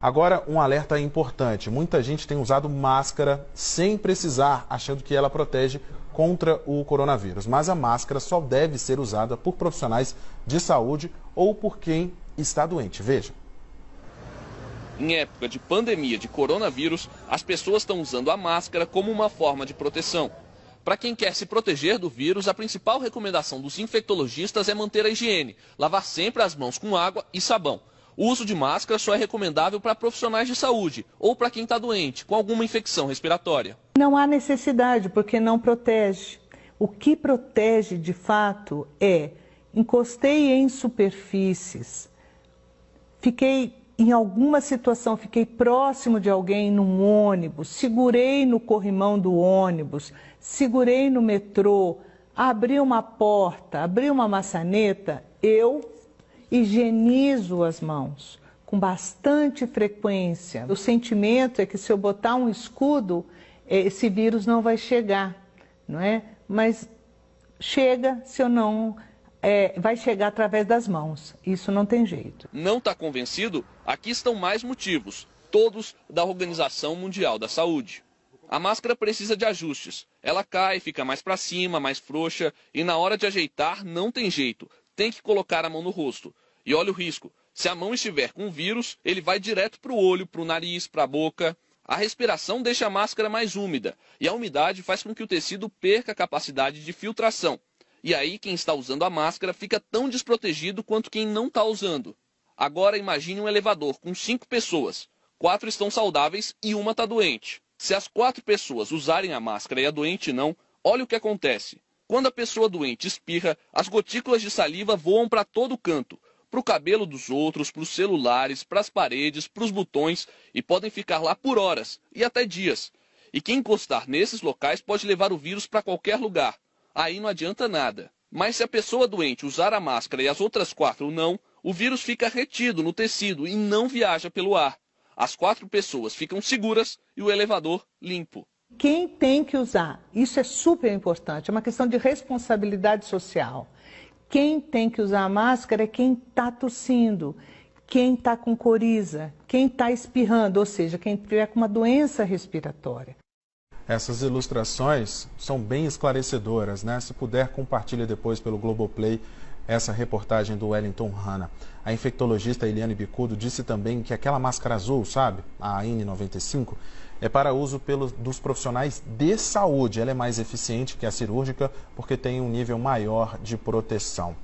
Agora, um alerta importante: muita gente tem usado máscara sem precisar, achando que ela protege contra o coronavírus. Mas a máscara só deve ser usada por profissionais de saúde ou por quem está doente. Veja. Em época de pandemia de coronavírus, as pessoas estão usando a máscara como uma forma de proteção. Para quem quer se proteger do vírus, a principal recomendação dos infectologistas é manter a higiene, lavar sempre as mãos com água e sabão. O uso de máscara só é recomendável para profissionais de saúde ou para quem está doente, com alguma infecção respiratória. Não há necessidade, porque não protege. O que protege de fato é encostei em superfícies, fiquei em alguma situação, fiquei próximo de alguém num ônibus, segurei no corrimão do ônibus, segurei no metrô, abri uma porta, abri uma maçaneta, eu higienizo as mãos com bastante frequência. O sentimento é que se eu botar um escudo, é, esse vírus não vai chegar, não é? Mas chega se eu não. É, vai chegar através das mãos. Isso não tem jeito. Não está convencido? Aqui estão mais motivos, todos da Organização Mundial da Saúde. A máscara precisa de ajustes. Ela cai, fica mais para cima, mais frouxa e na hora de ajeitar não tem jeito tem que colocar a mão no rosto. E olha o risco. Se a mão estiver com vírus, ele vai direto para o olho, para o nariz, para a boca. A respiração deixa a máscara mais úmida e a umidade faz com que o tecido perca a capacidade de filtração. E aí, quem está usando a máscara fica tão desprotegido quanto quem não está usando. Agora, imagine um elevador com cinco pessoas. Quatro estão saudáveis e uma está doente. Se as quatro pessoas usarem a máscara e a doente não, olha o que acontece. Quando a pessoa doente espirra, as gotículas de saliva voam para todo canto, para o cabelo dos outros, para os celulares, para as paredes, para os botões e podem ficar lá por horas e até dias. E quem encostar nesses locais pode levar o vírus para qualquer lugar. Aí não adianta nada. Mas se a pessoa doente usar a máscara e as outras quatro não, o vírus fica retido no tecido e não viaja pelo ar. As quatro pessoas ficam seguras e o elevador limpo quem tem que usar. Isso é super importante, é uma questão de responsabilidade social. Quem tem que usar a máscara é quem está tossindo, quem está com coriza, quem está espirrando, ou seja, quem tiver com uma doença respiratória. Essas ilustrações são bem esclarecedoras, né? Se puder, compartilhe depois pelo Globoplay essa reportagem do Wellington Hanna. A infectologista Eliane Bicudo disse também que aquela máscara azul, sabe, a N95, é para uso pelos, dos profissionais de saúde. Ela é mais eficiente que a cirúrgica porque tem um nível maior de proteção.